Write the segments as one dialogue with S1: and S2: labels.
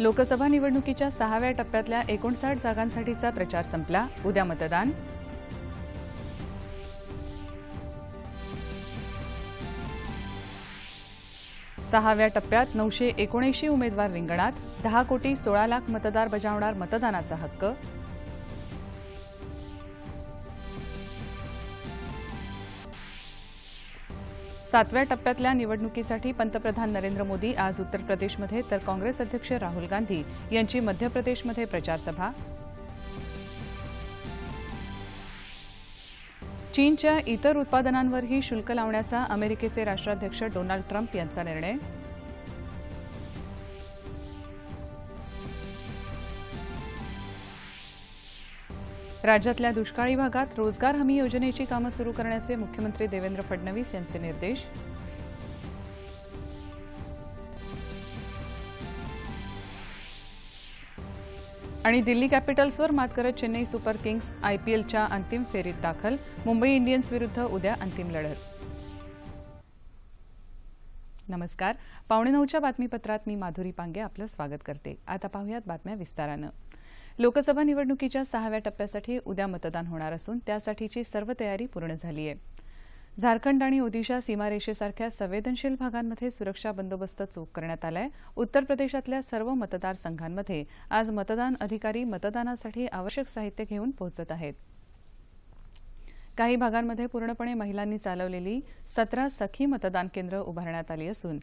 S1: लोकसभा निवडणुकीच्या सहाव्या टप्प्यातल्या एकोणसाठ जागांसाठीचा प्रचार संपला उद्या मतदान सहाव्या टप्प्यात नऊशे एकोणऐंशी उमेदवार रिंगणात दहा कोटी सोळा लाख मतदार बजावणार मतदानाचा हक्क सातव्या टप्प्यातल्या निवडणुकीसाठी पंतप्रधान नरेंद्र मोदी आज उत्तर प्रदेशमध्ये तर काँग्रेस अध्यक्ष राहुल गांधी यांची मध्य प्रदेशमध्ये प्रचारसभा चीनच्या इतर उत्पादनांवरही शुल्क लावण्याचा अमेरिकेचे राष्ट्राध्यक्ष डोनाल्ड ट्रम्प यांचा निर्णय राज्यातल्या दुष्काळी भागात रोजगार हमी योजनेची कामं सुरू करण्याचे मुख्यमंत्री देवेंद्र फडणवीस यांचे निर्देश आणि दिल्ली कॅपिटल्सवर मात करत चेन्नई सुपर किंग्स आयपीएलच्या अंतिम फेरीत दाखल मुंबई इंडियन्स विरुद्ध उद्या अंतिम लढत नमस्कार पावणे नऊच्या बातमीपत्रात मी माधुरी पांगे आपलं स्वागत करते आता पाहूयात बातम्या विस्तारानं लोकसभा निवडणुकीच्या सहाव्या टप्प्यासाठी उद्या मतदान होणार असून त्यासाठीची सर्व तयारी पूर्ण झाली आहे झारखंड आणि ओदिशा सीमारेषेसारख्या संवेदनशील भागांमध्ये सुरक्षा बंदोबस्त चोख करण्यात आहे उत्तर प्रदेशातल्या सर्व मतदारसंघांमध्ये आज मतदान अधिकारी मतदानासाठी आवश्यक साहित्य घेऊन पोहोचत आहेत काही भागांमध्ये पूर्णपणे महिलांनी चालवलेली सतरा सखी मतदान केंद्र उभारण्यात आली असून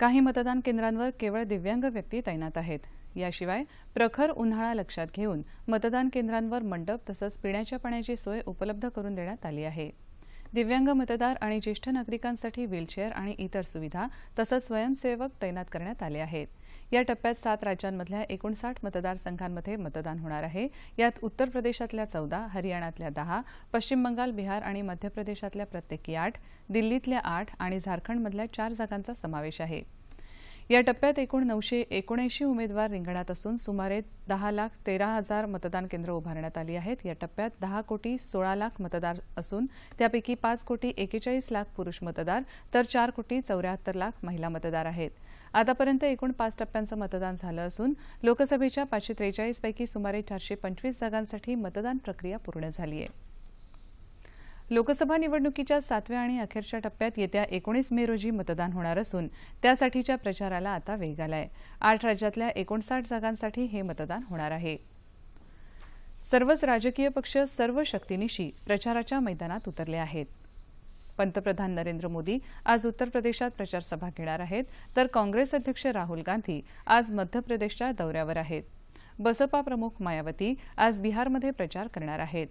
S1: काही मतदान केंद्रांवर केवळ दिव्यांग व्यक्ती तैनात आहेत याशिवाय प्रखर उन्हाळा लक्षात घेऊन मतदान केंद्रांवर मंडप तसंच पिण्याच्या पाण्याची सोय उपलब्ध करून देण्यात आली आहे दिव्यांग मतदार आणि ज्येष्ठ नागरिकांसाठी व्हीलचेअर आणि इतर सुविधा तसंच स्वयंसेवक तैनात करण्यात आले आहेत या टप्प्यात सात राज्यांमधल्या एकोणसाठ मतदारसंघांमध्ये मतदान होणार आहे यात उत्तर प्रदेशातल्या चौदा हरियाणातल्या दहा पश्चिम बंगाल बिहार आणि मध्य प्रदेशातल्या प्रत्येकी आठ दिल्लीतल्या आठ आणि झारखंडमधल्या चार जागांचा समावेश आहे या टप्प्यात एकूण नऊशे एकोणऐंशी उमेदवार रिंगणात असून सुमारे दहा लाख तेरा हजार मतदान केंद्र उभारण्यात आली आहेत या टप्प्यात दहा कोटी सोळा लाख मतदार असून त्यापैकी पाच कोटी एकेचाळीस लाख पुरुष मतदार तर चार कोटी चौऱ्याहत्तर लाख महिला मतदार आहेत आतापर्यंत एकूण पाच टप्प्यांचं मतदान झालं असून लोकसभेच्या पाचशे त्रेचाळीसपैकी सुमारे चारशे पंचवीस जागांसाठी मतदान प्रक्रिया पूर्ण झाली आहे लोकसभा निवडणुकीच्या सातव्या आणि अखेरच्या टप्प्यात येत्या एकोणीस मे रोजी मतदान होणार असून त्यासाठीच्या प्रचाराला आता वेग आहे आठ राज्यातल्या एकोणसाठ जागांसाठी हे मतदान होणार आहे सर्वच राजकीय पक्ष सर्व शक्तीनिशी प्रचाराच्या मैदानात उतरले आहेत पंतप्रधान नरेंद्र मोदी आज उत्तर प्रदेशात प्रचारसभा घेणार आहेत तर काँग्रेस अध्यक्ष राहुल गांधी आज मध्य प्रदेशच्या दौऱ्यावर आहेत बसपा प्रमुख मायावती आज बिहारमध्ये प्रचार करणार आहेत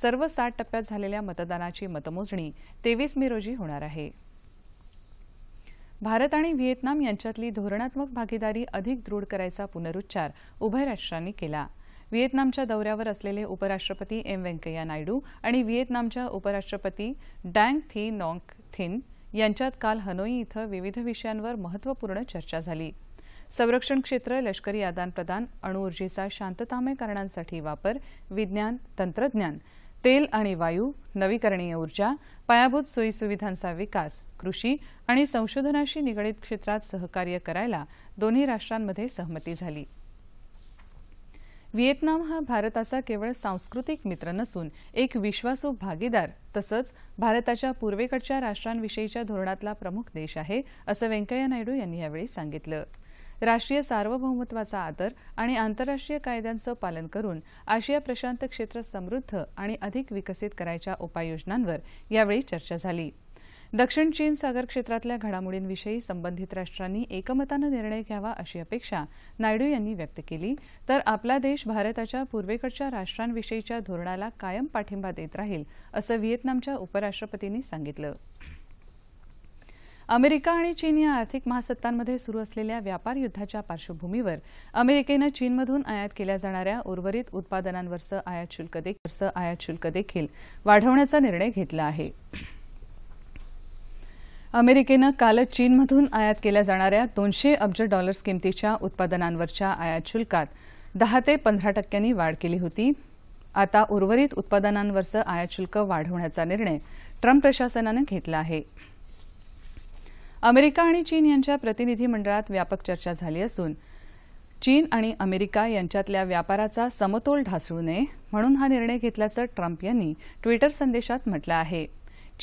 S1: सर्व सात टप्प्यात झालेल्या मतदानाची मतमोजणी तेवीस मे रोजी होणार आहे भारत आणि व्हिएतनाम यांच्यातली धोरणात्मक भागीदारी अधिक दृढ करायचा पुनरुच्चार उभय राष्ट्रांनी केला व्हिएतनामच्या दौऱ्यावर असलेले उपराष्ट्रपती एम व्यंकय्या नायडू आणि व्हिएतनामच्या उपराष्ट्रपती डँग थी नॉंग थिन यांच्यात काल हनोई इथं विविध विषयांवर महत्त्वपूर्ण चर्चा झाली संरक्षण क्षेत्र लष्करी आदानप्रदान अणुऊर्जेचा शांततामय कारणांसाठी वापर विज्ञान तंत्रज्ञान तेल आणि वायू नवीकरणीय ऊर्जा पायाभूत सोयीसुविधांचा विकास कृषी आणि संशोधनाशी निगडित क्षेत्रात सहकार्य करायला दोन्ही राष्ट्रांमध्ये सहमती झाली व्हिएतनाम हा भारताचा केवळ सांस्कृतिक मित्र नसून एक विश्वासू भागीदार तसंच भारताच्या पूर्वेकडच्या राष्ट्रांविषयीच्या धोरणातला प्रमुख देश आहे असं व्यंकय्या नायडू यांनी यावेळी सांगितलं राष्ट्रीय सार्वभौमत्वाचा आदर आणि आंतरराष्ट्रीय कायद्यांचं पालन करून आशिया प्रशांत क्षेत्र समृद्ध आणि अधिक विकसित करायच्या उपाययोजनांवर यावेळी चर्चा झाली दक्षिण चीन सागर क्षेत्रातल्या घडामोडींविषयी संबंधित राष्ट्रांनी एकमतानं निर्णय घ्यावा अशी अपेक्षा नायडू यांनी व्यक्त केली तर आपला देश भारताच्या पूर्वेकडच्या राष्ट्रांविषयीच्या धोरणाला कायम पाठिंबा देत राहील असं व्हिएतनामच्या उपराष्ट्रपतींनी सांगितलं अमेरिका आणि चीन या आर्थिक महासत्तांमध्ये सुरू असलेल्या व्यापार युद्धाच्या पार्श्वभूमीवर अमेरिकेनं चीनमधून आयात केल्या जाणाऱ्या उर्वरित उत्पादनांवरचं आयात शुल्क आयात शुल्क देखील वाढवण्याचा निर्णय घेतला आहे अमेरिकेनं काल चीनमधून आयात केल्या जाणाऱ्या दोनशे अब्ज डॉलर्स किमतीच्या उत्पादनांवरच्या आयात शुल्कात दहा ते पंधरा टक्क्यांनी वाढ केली होती आता उर्वरित उत्पादनांवरचं आयात शुल्क वाढवण्याचा निर्णय ट्रम्प प्रशासनानं घेतला आहे अमेरिका आणि चीन यांच्या प्रतिनिधी मंडळात व्यापक चर्चा झाली असून चीन आणि अमेरिका यांच्यातल्या व्यापाराचा समतोल ढासळू नये म्हणून हा निर्णय घेतल्याचं ट्रम्प यांनी ट्विटर संदेशात म्हटलं आहे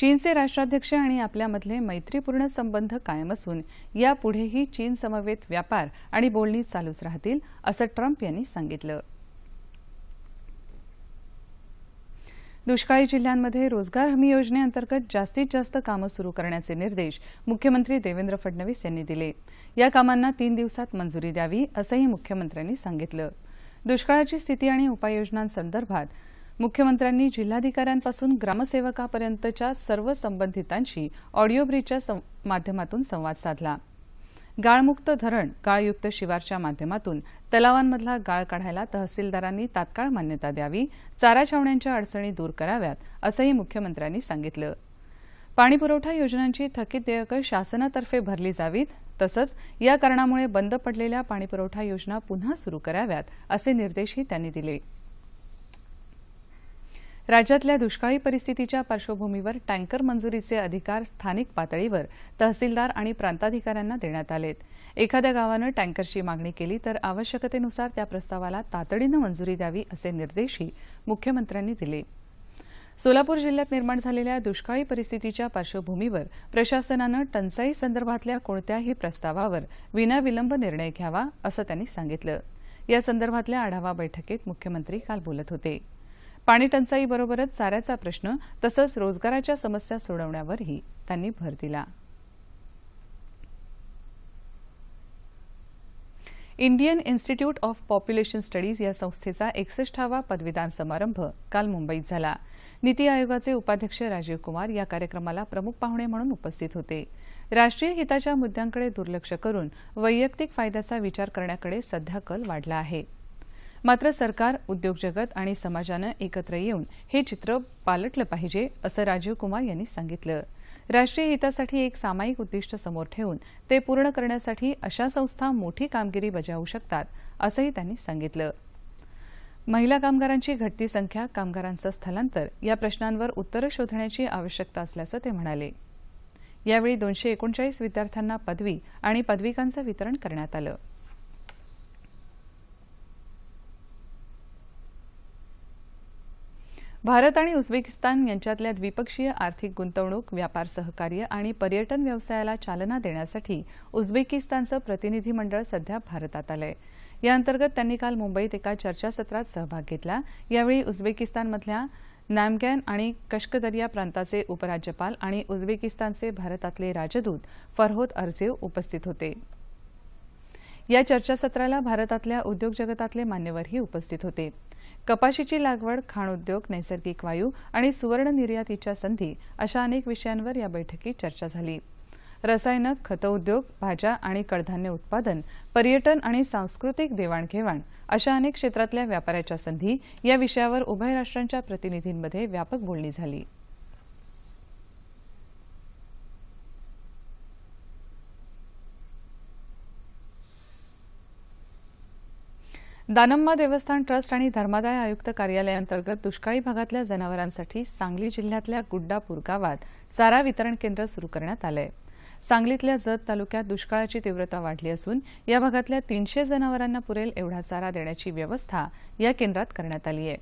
S1: चीनचे राष्ट्राध्यक्ष आणि आपल्यामधले मैत्रीपूर्ण संबंध कायम असून यापुढेही चीनसमवेत व्यापार आणि बोलणी चालूच राहतील असं ट्रम्प यांनी सांगितलं दुष्काळी जिल्ह्यांमध्ये रोजगार हमी योजनेअंतर्गत जास्तीत जास्त कामं सुरू करण्याचे निर्देश मुख्यमंत्री देवेंद्र फडणवीस यांनी दिले या कामांना तीन दिवसात मंजुरी द्यावी असंही मुख्यमंत्र्यांनी सांगितलं दुष्काळाची स्थिती आणि उपाययोजनांसंदर्भात मुख्यमंत्र्यांनी जिल्हाधिकाऱ्यांपासून ग्रामसेवकापर्यंतच्या सर्व संबंधितांशी ऑडिओ ब्रिजच्या माध्यमातून संवाद साधला गाळमुक्त धरण गाळयुक्त शिवारच्या माध्यमातून तलावांमधला गाळ काढायला तहसीलदारांनी तात्काळ मान्यता द्यावी चारा छावण्यांच्या अडचणी दूर कराव्यात असंही मुख्यमंत्र्यांनी सांगितलं पाणीपुरवठा योजनांची थकीत देयकं शासनातर्फे भरली जावीत तसंच या कारणामुळे बंद पडलेल्या पाणीपुरवठा योजना पुन्हा सुरू कराव्यात असे निर्देशही त्यांनी दिले राज्यातल्या दुष्काळी परिस्थितीच्या पार्श्वभूमीवर टँकर मंजुरीचे अधिकार स्थानिक पातळीवर तहसीलदार आणि प्रांताधिकाऱ्यांना देण्यात आलेत एखाद्या गावानं टँकरची मागणी केली तर आवश्यकतेनुसार त्या प्रस्तावाला तातडीनं मंजुरी द्यावी असे निर्देशही मुख्यमंत्र्यांनी दिले सोलापूर जिल्ह्यात निर्माण झालेल्या दुष्काळी परिस्थितीच्या पार्श्वभूमीवर प्रशासनानं टंचाई संदर्भातल्या कोणत्याही प्रस्तावावर विनाविलंब निर्णय घ्यावा असं त्यांनी सांगितलं या संदर्भातल्या आढावा बैठकीत मुख्यमंत्री काल बोलत होते पाणीटंचाईबरोबरच चाऱ्याचा प्रश्न तसंच रोजगाराच्या समस्या सोडवण्यावरही त्यांनी भर दिला Indian institute of population studies या संस्थेचा एकसष्टावा पदवीदान समारंभ काल मुंबईत झाला नीती आयोगाचे उपाध्यक्ष राजीव कुमार या कार्यक्रमाला प्रमुख पाहुणे म्हणून उपस्थित होते राष्ट्रीय हिताच्या मुद्द्यांकडे दुर्लक्ष करून वैयक्तिक फायद्याचा विचार करण्याकडे सध्या कल वाढला आहे मात्र सरकार उद्योग जगत आणि समाजानं एकत्र येऊन हे चित्र पालटलं पाहिजे असं राजीव कुमार यांनी सांगितलं राष्ट्रीय हितासाठी एक सामायिक उद्दिष्ट समोर ठेवून ते पूर्ण करण्यासाठी अशा संस्था मोठी कामगिरी बजावू शकतात असंही त्यांनी सांगितलं महिला कामगारांची घटती संख्या कामगारांचं स्थलांतर या प्रश्नांवर उत्तरं शोधण्याची आवश्यकता असल्याचं ते म्हणाले यावेळी दोनशे एकोणचाळीस विद्यार्थ्यांना पदवी आणि पदविकांचं वितरण करण्यात आलं भारत आणि उझबेकिस्तान यांच्यातल्या द्विपक्षीय आर्थिक गुंतवणूक व्यापार सहकार्य आणि पर्यटन व्यवसायाला चालना देण्यासाठी उझबेकिस्तानचं प्रतिनिधी मंडळ सध्या भारतात आलंय या याअंतर्गत त्यांनी काल मुंबईत एका चर्चासत्रात सहभाग घेतला यावेळी उझबेकिस्तानमधल्या नॅमगॅन आणि कश्कदरिया प्रांताचे उपराज्यपाल आणि उझबेकिस्तानचे भारतातले राजदूत फरहोद अर्जेव उपस्थित होते या चर्चासत्राला भारतातल्या उद्योग जगतातले मान्यवरही उपस्थित होते कपाशीची लागवड खाण उद्योग नैसर्गिक वायू आणि सुवर्ण निर्यातीच्या संधी अशा अनेक विषयांवर या बैठकीत चर्चा झाली रसायनं खत उद्योग भाज्या आणि कडधान्य उत्पादन पर्यटन आणि सांस्कृतिक देवाणघेवाण अशा अनेक क्षेत्रातल्या व्यापाऱ्याच्या संधी या विषयावर उभय राष्ट्रांच्या प्रतिनिधींमध्ये व्यापक बोलणी झाली दानम्मा देवस्थान ट्रस्ट आणि धर्मादाय आयुक्त कार्यालयाअंतर्गत दुष्काळी भागातल्या जनावरांसाठी सांगली जिल्ह्यातल्या गुड्डापूर गावात चारा वितरण केंद्र सुरू करण्यात आलं आहे सांगलीतल्या जत तालुक्यात दुष्काळाची तीव्रता वाढली असून या भागातल्या तीनशे जनावरांना पुरेल एवढा चारा देण्याची व्यवस्था या केंद्रात करण्यात आली आहे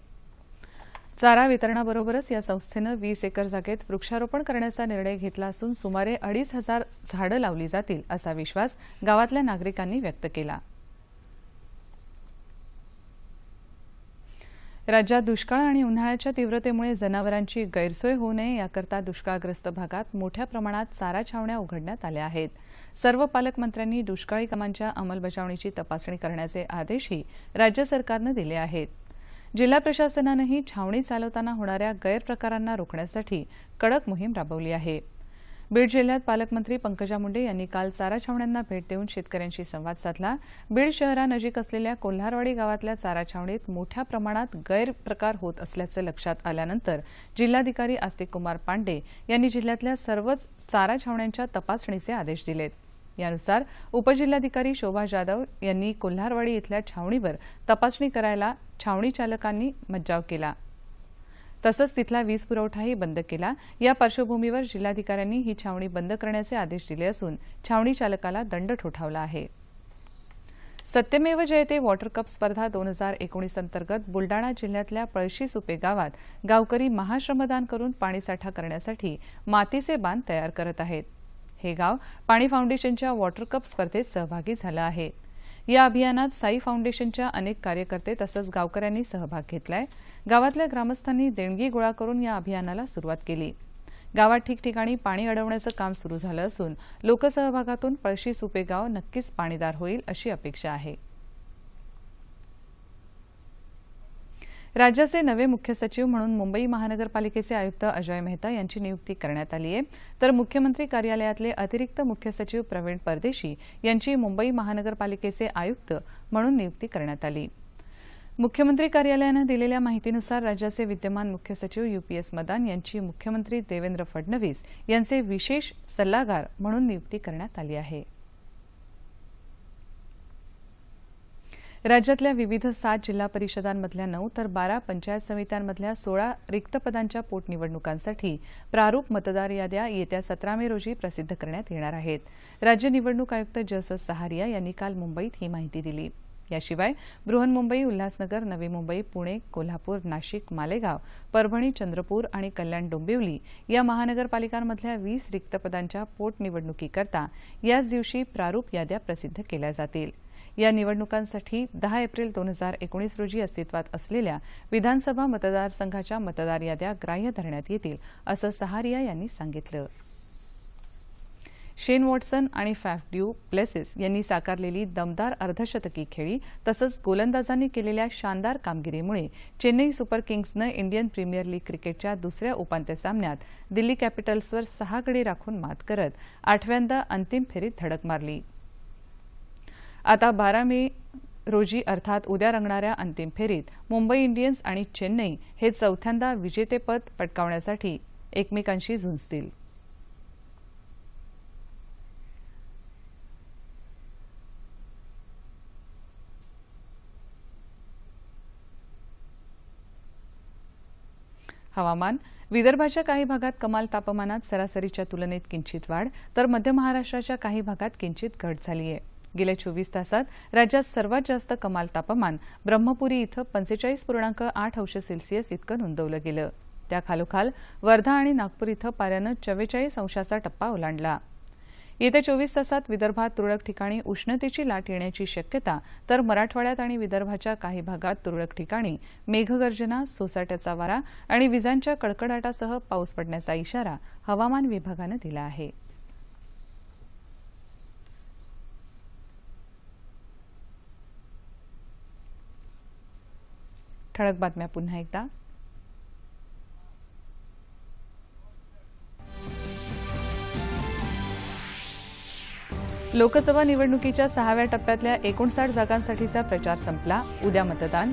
S1: चारा वितरणाबरोबरच या संस्थेनं वीस एकर जागेत वृक्षारोपण करण्याचा निर्णय घेतला असून सुमारे अडीच हजार झाडं लावली जातील असा विश्वास गावातल्या नागरिकांनी व्यक्त केला राज्यात दुष्काळ आणि उन्हाळ्याच्या तीव्रतेमुळे जनावरांची गैरसोय होऊ नये याकरता दुष्काळग्रस्त भागात मोठ्या प्रमाणात चारा छावण्या उघडण्यात आल्या आहेत सर्व पालकमंत्र्यांनी दुष्काळी कामांच्या अंमलबजावणीची तपासणी करण्याचे आदेशही राज्य सरकारनं दिले आहेत जिल्हा प्रशासनानंही छावणी चालवताना होणाऱ्या गैरप्रकारांना रोखण्यासाठी कडक मोहीम राबवली आहे बीड जिल्ह्यात पालकमंत्री पंकजा मुंडे यांनी काल चारा छावण्यांना भेट देऊन शेतकऱ्यांशी संवाद साधला बीड शहरानजीक असलेल्या कोल्हारवाडी गावातल्या चारा छावणीत मोठ्या प्रमाणात गैरप्रकार होत असल्याचं लक्षात आल्यानंतर जिल्हाधिकारी आस्तिक कुमार पांडे यांनी जिल्ह्यातल्या सर्वच चारा छावण्यांच्या तपासणीचे आदेश दिलेत यानुसार उपजिल्हाधिकारी शोभा जाधव यांनी कोल्हारवाडी इथल्या छावणीवर तपासणी करायला छावणी चालकांनी मज्जाव केला तसंच तिथला वीज पुरवठाही बंद केला या पार्श्वभूमीवर जिल्हाधिकाऱ्यांनी ही छावणी बंद करण्याचे आदेश दिले असून छावणी चालकाला दंड ठोठावला आहे सत्यमेव जयते वॉटर कप स्पर्धा दोन हजार एकोणीस अंतर्गत बुलडाणा जिल्ह्यातल्या पळशी सुपे गावात गावकरी महाश्रमदान करून पाणीसाठा करण्यासाठी मातीचे बांध तयार करत आहेत हे गाव पाणी फाउंडेशनच्या वॉटर कप स्पर्धेत सहभागी झालं आहे या अभियानात साई फाउंडेशनच्या अनेक कार्यकर्ते तसंच गावकऱ्यांनी सहभाग घेतलाय गावातल्या ग्रामस्थांनी देणगी गोळा करून या अभियानाला सुरुवात केली गावात ठिकठिकाणी पाणी अडवण्याचं काम सुरू झालं असून लोकसहभागातून पळशी सुपेगाव नक्कीच पाणीदार होईल अशी अपेक्षा आहे राज्याचे नवे मुख्य सचिव म्हणून मुंबई महानगरपालिकेचे आयुक्त अजय मेहता यांची नियुक्ती करण्यात आली आहे तर मुख्यमंत्री कार्यालयातले अतिरिक्त मुख्य सचिव प्रवीण परदेशी यांची मुंबई महानगरपालिकेचे आयुक्त म्हणून नियुक्ती करण्यात आली मुख्यमंत्री कार्यालयानं दिलेल्या माहितीनुसार राज्याचे विद्यमान मुख्य सचिव यू मदान यांची मुख्यमंत्री देवेंद्र फडणवीस यांचे विशेष सल्लागार म्हणून नियुक्ती करण्यात आली आहे राज्यातल्या विविध सात जिल्हा परिषदांमधल्या नऊ तर बारा पंचायत समित्यांमधल्या सोळा रिक्त पदांच्या पोटनिवडणुकांसाठी प्रारूप मतदार याद्या येत्या सतरा मे रोजी प्रसिद्ध करण्यात येणार आहेत राज्य निवडणूक आयुक्त जसस सहारिया यांनी काल मुंबईत ही माहिती दिली याशिवाय बृहन्मुंबई उल्हासनगर नवी मुंबई पुणे कोल्हापूर नाशिक मालेगाव परभणी चंद्रपूर आणि कल्याण डोंबिवली या महानगरपालिकांमधल्या वीस रिक्त पदांच्या पोटनिवडणुकीकरता याच दिवशी प्रारूप याद्या प्रसिद्ध केल्या जातील या निवडणुकांसाठी दहा एप्रिल दोन हजार एकोणीस रोजी अस्तित्वात असलेल्या विधानसभा मतदारसंघाच्या मतदार याद्या ग्राह्य धरण्यात येतील असं सहारिया यांनी सांगितलं शेन वॉटसन आणि फॅफड्यू प्लेसिस यांनी साकारलेली दमदार अर्धशतकी खेळी तसंच गोलंदाजांनी केलेल्या शानदार कामगिरीमुळे चेन्नई सुपर किंग्जनं इंडियन प्रीमियर लीग क्रिकेटच्या दुसऱ्या उपांत्य सामन्यात दिल्ली कॅपिटल्सवर सहा गडी राखून मात करत आठव्यांदा अंतिम फेरीत धडक मारली आता बारा मे रोजी अर्थात उद्या रंगणाऱ्या अंतिम फेरीत मुंबई इंडियन्स आणि चेन्नई हे चौथ्यांदा विजेतेपद पटकावण्यासाठी एकमेकांशी झुंजतील हवामान विदर्भाच्या काही भागात कमाल तापमानात सरासरीच्या तुलनेत किंचित वाढ तर मध्य महाराष्ट्राच्या काही भागात किंचित घट झाली आहे गेल्या चोवीस तासात राज्यात सर्वात जास्त कमाल तापमान ब्रह्मपुरी इथं पंचेचाळीस पूर्णांक आठ अंश सेल्सिअस इतकं नोंदवलं गेलं त्याखालोखाल वर्धा आणि नागपूर इथं पाऱ्यानं चव्वेचाळीस अंशाचा टप्पा ओलांडला येत्या चोवीस तासात विदर्भात तुरळक ठिकाणी उष्णतेची लाट येण्याची शक्यता तर मराठवाड्यात आणि विदर्भाच्या काही भागात तुरळक ठिकाणी मेघगर्जना सोसाट्याचा वारा आणि विजांच्या कडकडाटासह पाऊस पडण्याचा इशारा हवामान विभागानं दिला आहे ठळक बातम्या पुन्हा एकदा लोकसभा निवडणुकीच्या सहाव्या टप्प्यातल्या एकोणसाठ जागांसाठीचा प्रचार संपला उद्या मतदान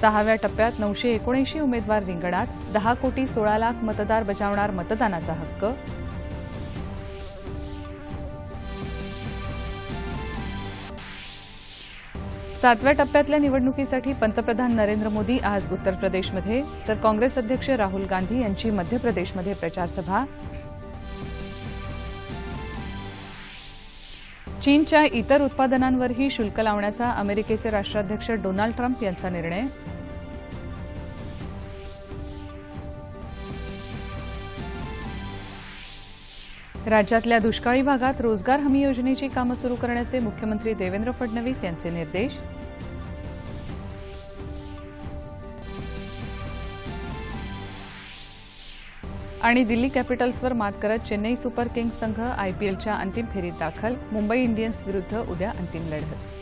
S1: सहाव्या टप्प्यात नऊशे एकोणऐंशी उमेदवार रिंगणात दहा कोटी सोळा लाख मतदार बजावणार मतदानाचा हक्क सातव्या टप्प्यातल्या निवडणुकीसाठी पंतप्रधान नरेंद्र मोदी आज उत्तर प्रदेशमध्ये तर काँग्रेस अध्यक्ष राहुल गांधी यांची मध्य प्रदेशमध्ये प्रचारसभा चीनच्या इतर उत्पादनांवरही शुल्क लावण्याचा अमेरिकेचे राष्ट्राध्यक्ष डोनाल्ड ट्रम्प यांचा निर्णय राज्यातल्या दुष्काळी भागात रोजगार हमी योजनेची कामं सुरू करण्याचे मुख्यमंत्री देवेंद्र फडणवीस यांचे निर्देश आणि दिल्ली कॅपिटल्सवर मात करत चेन्नई सुपर किंग्ज संघ आयपीएलच्या अंतिम फेरीत दाखल मुंबई इंडियन्स विरुद्ध उद्या अंतिम लढत